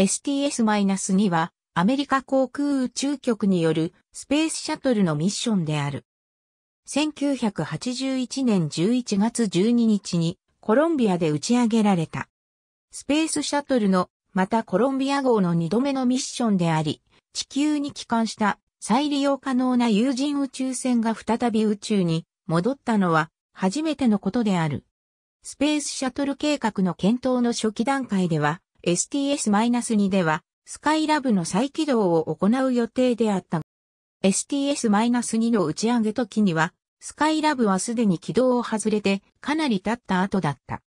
STS-2 はアメリカ航空宇宙局によるスペースシャトルのミッションである。1981年11月12日にコロンビアで打ち上げられた。スペースシャトルのまたコロンビア号の2度目のミッションであり、地球に帰還した再利用可能な有人宇宙船が再び宇宙に戻ったのは初めてのことである。スペースシャトル計画の検討の初期段階では、STS-2 では、スカイラブの再起動を行う予定であった。STS-2 の打ち上げ時には、スカイラブはすでに軌道を外れてかなり経った後だった。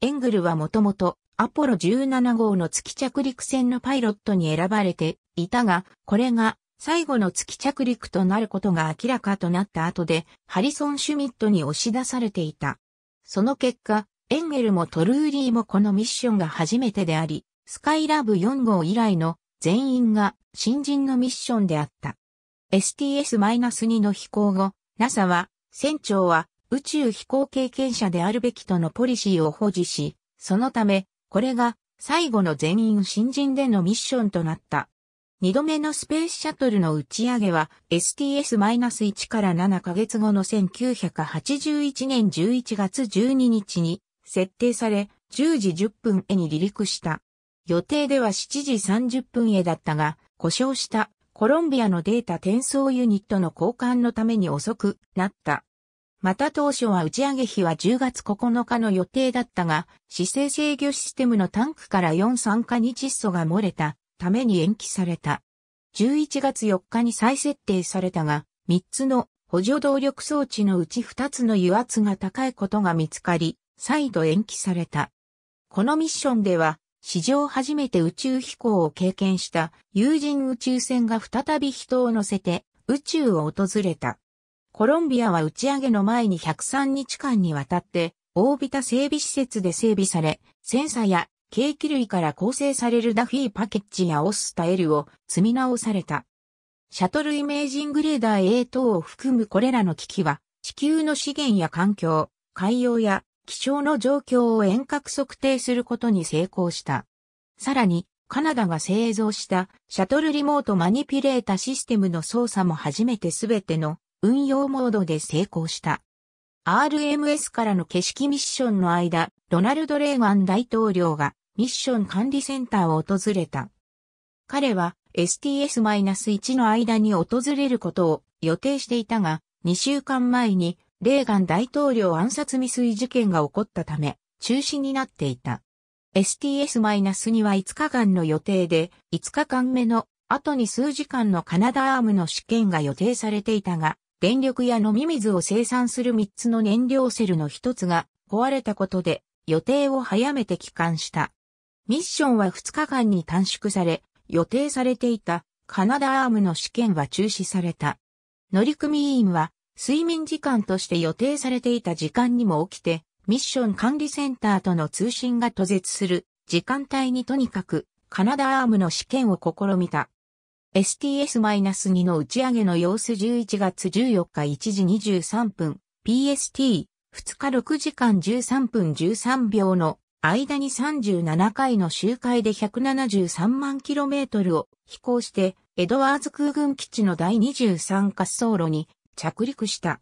エングルはもともとアポロ17号の月着陸船のパイロットに選ばれていたが、これが最後の月着陸となることが明らかとなった後で、ハリソン・シュミットに押し出されていた。その結果、エンゲルもトルーリーもこのミッションが初めてであり、スカイラブ4号以来の全員が新人のミッションであった。STS-2 の飛行後、NASA は、船長は宇宙飛行経験者であるべきとのポリシーを保持し、そのため、これが最後の全員新人でのミッションとなった。二度目のスペースシャトルの打ち上げは STS-1 から7ヶ月後の1981年11月12日に設定され、10時10分へに離陸した。予定では7時30分へだったが、故障したコロンビアのデータ転送ユニットの交換のために遅くなった。また当初は打ち上げ日は10月9日の予定だったが、姿勢制御システムのタンクから4酸化に窒素が漏れたために延期された。11月4日に再設定されたが、3つの補助動力装置のうち2つの油圧が高いことが見つかり、再度延期された。このミッションでは、史上初めて宇宙飛行を経験した有人宇宙船が再び人を乗せて宇宙を訪れた。コロンビアは打ち上げの前に103日間にわたってオービタ整備施設で整備され、センサや計器類から構成されるダフィーパケッジやオスタ L を積み直された。シャトルイメージングレーダー A 等を含むこれらの機器は、地球の資源や環境、海洋や気象の状況を遠隔測定することに成功した。さらに、カナダが製造したシャトルリモートマニピュレータシステムの操作も初めてすべての運用モードで成功した。RMS からの景色ミッションの間、ロナルド・レーガン大統領がミッション管理センターを訪れた。彼は STS-1 の間に訪れることを予定していたが、2週間前にレーガン大統領暗殺未遂事件が起こったため、中止になっていた。STS-2 は5日間の予定で、5日間目の後に数時間のカナダアームの試験が予定されていたが、電力や飲み水を生産する3つの燃料セルの1つが壊れたことで予定を早めて帰還した。ミッションは2日間に短縮され、予定されていたカナダアームの試験は中止された。乗組員は睡眠時間として予定されていた時間にも起きて、ミッション管理センターとの通信が途絶する時間帯にとにかくカナダアームの試験を試みた。STS-2 の打ち上げの様子11月14日1時23分 PST2 日6時間13分13秒の間に37回の周回で173万キロメートルを飛行してエドワーズ空軍基地の第23滑走路に着陸した。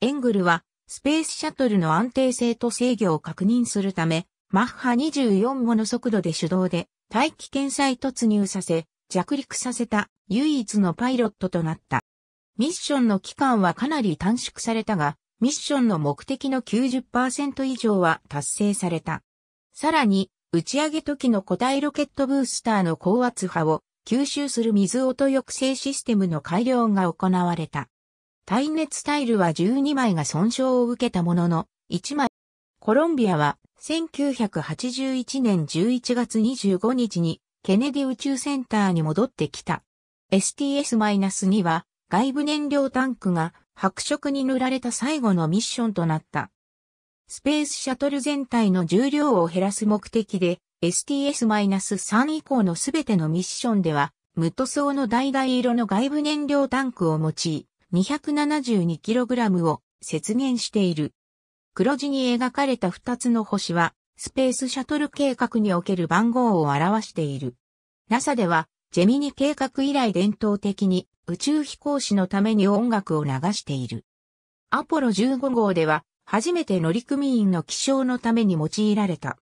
エングルは、スペースシャトルの安定性と制御を確認するため、マッハ24もの速度で手動で大気圏へ突入させ、着陸させた唯一のパイロットとなった。ミッションの期間はかなり短縮されたが、ミッションの目的の90%以上は達成された。さらに、打ち上げ時の固体ロケットブースターの高圧波を吸収する水音抑制システムの改良が行われた。耐熱タイルは12枚が損傷を受けたものの、1枚。コロンビアは1981年11月25日にケネディ宇宙センターに戻ってきた。STS-2 は外部燃料タンクが白色に塗られた最後のミッションとなった。スペースシャトル全体の重量を減らす目的で STS-3 以降のすべてのミッションでは無塗装の橙色の外部燃料タンクを用い、272kg を節減している。黒字に描かれた2つの星は、スペースシャトル計画における番号を表している。NASA では、ジェミニ計画以来伝統的に宇宙飛行士のために音楽を流している。アポロ15号では、初めて乗組員の起床のために用いられた。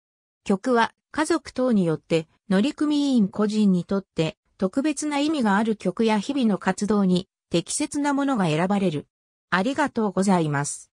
曲は家族等によって乗組員個人にとって特別な意味がある曲や日々の活動に適切なものが選ばれる。ありがとうございます。